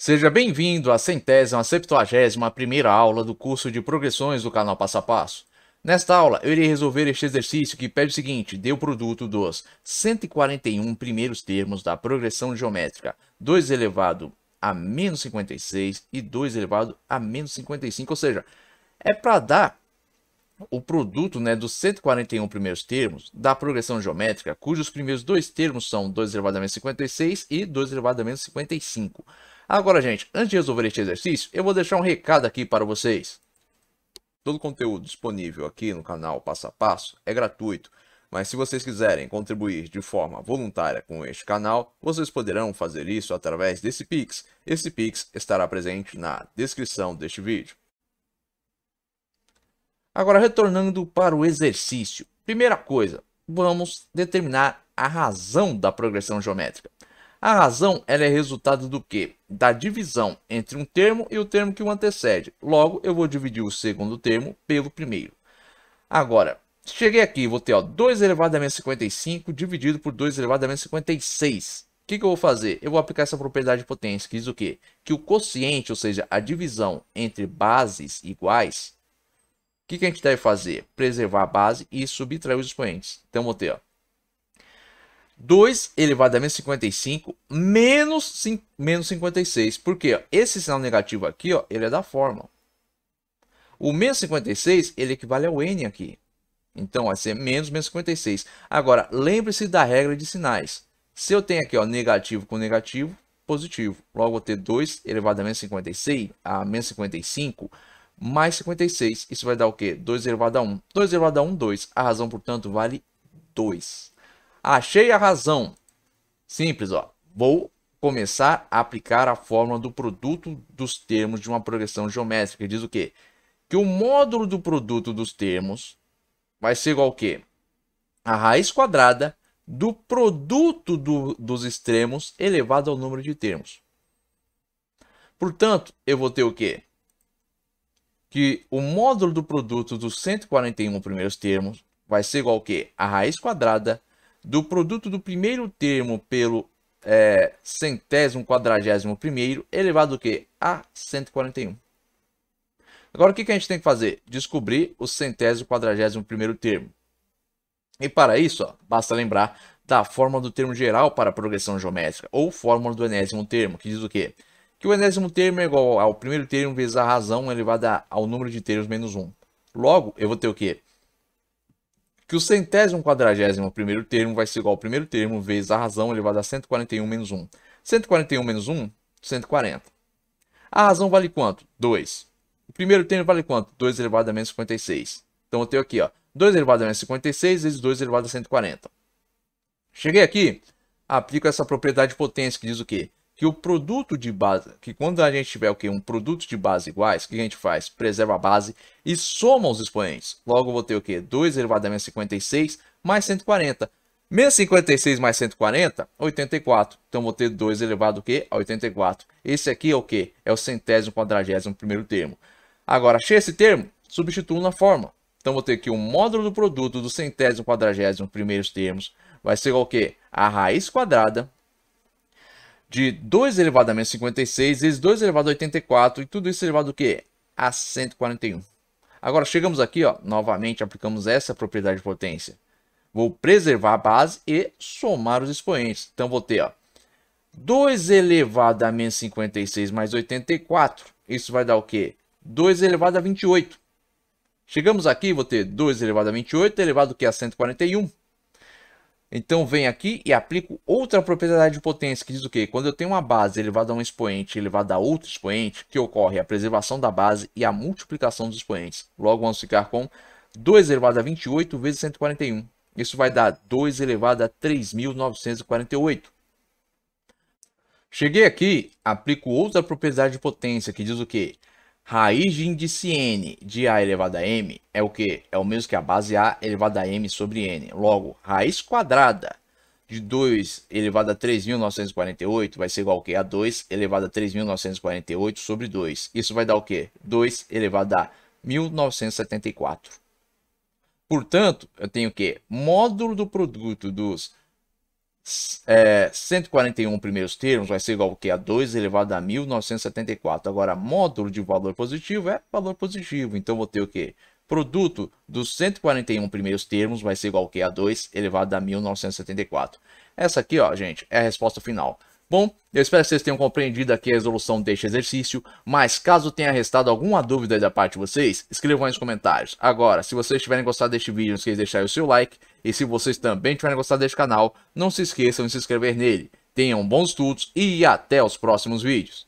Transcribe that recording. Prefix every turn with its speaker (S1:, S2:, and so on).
S1: Seja bem-vindo à centésima, septuagésima primeira aula do curso de progressões do canal Passo a Passo. Nesta aula, eu irei resolver este exercício que pede o seguinte, dê o produto dos 141 primeiros termos da progressão geométrica 2 elevado a menos 56 e 2 elevado a menos 55, ou seja, é para dar o produto né, dos 141 primeiros termos da progressão geométrica, cujos primeiros dois termos são 2 elevado a menos 56 e 2 elevado a menos 55. Agora, gente, antes de resolver este exercício, eu vou deixar um recado aqui para vocês. Todo o conteúdo disponível aqui no canal Passo a Passo é gratuito, mas se vocês quiserem contribuir de forma voluntária com este canal, vocês poderão fazer isso através desse Pix. Esse Pix estará presente na descrição deste vídeo. Agora, retornando para o exercício. Primeira coisa, vamos determinar a razão da progressão geométrica. A razão ela é resultado do quê? Da divisão entre um termo e o termo que o antecede. Logo, eu vou dividir o segundo termo pelo primeiro. Agora, cheguei aqui, vou ter ó, 2 elevado a menos 55 dividido por 2 elevado a menos 56. O que, que eu vou fazer? Eu vou aplicar essa propriedade de potência, que diz o quê? Que o quociente, ou seja, a divisão entre bases iguais, o que, que a gente deve fazer? Preservar a base e subtrair os expoentes. Então, vou ter ó, 2 elevado a menos 55 menos, menos 56. Por quê? Esse sinal negativo aqui, ó, ele é da fórmula. O menos 56, ele equivale ao n aqui. Então, vai ser menos menos 56. Agora, lembre-se da regra de sinais. Se eu tenho aqui ó, negativo com negativo, positivo. Logo, eu vou ter 2 elevado a menos 56, a menos 55, mais 56. Isso vai dar o quê? 2 elevado a 1. 2 elevado a 1, 2. A razão, portanto, vale 2. Achei a razão. Simples, ó. Vou começar a aplicar a fórmula do produto dos termos de uma progressão geométrica. Diz o quê? Que o módulo do produto dos termos vai ser igual ao quê? A raiz quadrada do produto do, dos extremos elevado ao número de termos. Portanto, eu vou ter o quê? Que o módulo do produto dos 141 primeiros termos vai ser igual ao quê? A raiz quadrada do produto do primeiro termo pelo é, centésimo quadragésimo primeiro elevado A 141. Agora, o que, que a gente tem que fazer? Descobrir o centésimo quadragésimo primeiro termo. E para isso, ó, basta lembrar da fórmula do termo geral para a progressão geométrica, ou fórmula do enésimo termo, que diz o quê? Que o enésimo termo é igual ao primeiro termo vezes a razão elevada ao número de termos menos 1. Logo, eu vou ter o quê? que o centésimo quadragésimo primeiro termo vai ser igual ao primeiro termo vezes a razão elevada a 141 menos 1. 141 menos 1, 140. A razão vale quanto? 2. O primeiro termo vale quanto? 2 elevado a menos 56. Então eu tenho aqui, ó, 2 elevado a menos 56 vezes 2 elevado a 140. Cheguei aqui, aplico essa propriedade de potência que diz o quê? que o produto de base, que quando a gente tiver o quê? que um produto de base iguais, o que a gente faz? Preserva a base e soma os expoentes. Logo vou ter o que? 2 elevado a menos 56 mais 140. Menos 56 mais 140, 84. Então vou ter 2 elevado a 84. Esse aqui é o que? É o centésimo quadragésimo primeiro termo. Agora, achei esse termo? Substituo na forma. Então vou ter que o módulo do produto do centésimo quadragésimo primeiros termos vai ser o que? A raiz quadrada de 2 elevado a menos 56 vezes 2 elevado a 84 e tudo isso elevado o quê? A 141. Agora chegamos aqui, ó, novamente aplicamos essa propriedade de potência. Vou preservar a base e somar os expoentes. Então vou ter ó, 2 elevado a menos 56 mais 84. Isso vai dar o quê? 2 elevado a 28. Chegamos aqui, vou ter 2 elevado a 28 elevado que a 141. Então vem aqui e aplico outra propriedade de potência, que diz o quê? Quando eu tenho uma base elevada a um expoente elevada a outro expoente, que ocorre a preservação da base e a multiplicação dos expoentes. Logo vamos ficar com 2 elevado a 28 vezes 141. Isso vai dar 2 elevado a 3.948. Cheguei aqui, aplico outra propriedade de potência, que diz o quê? Raiz de índice n de A elevado a M é o que? É o mesmo que a base A elevado a M sobre N. Logo, raiz quadrada de 2 elevado a 3.948 vai ser igual a, a 2 elevado a 3.948 sobre 2. Isso vai dar o que? 2 elevado a 1974. Portanto, eu tenho o que módulo do produto dos é, 141 primeiros termos vai ser igual que a 2 elevado a 1974. Agora, módulo de valor positivo é valor positivo. Então, vou ter o quê? Produto dos 141 primeiros termos vai ser igual que a 2 elevado a 1974. Essa aqui, ó, gente, é a resposta final. Bom, eu espero que vocês tenham compreendido aqui a resolução deste exercício, mas caso tenha restado alguma dúvida da parte de vocês, escrevam aí nos comentários. Agora, se vocês tiverem gostado deste vídeo, não esqueça de deixar o seu like, e se vocês também tiverem gostado deste canal, não se esqueçam de se inscrever nele. Tenham bons estudos e até os próximos vídeos.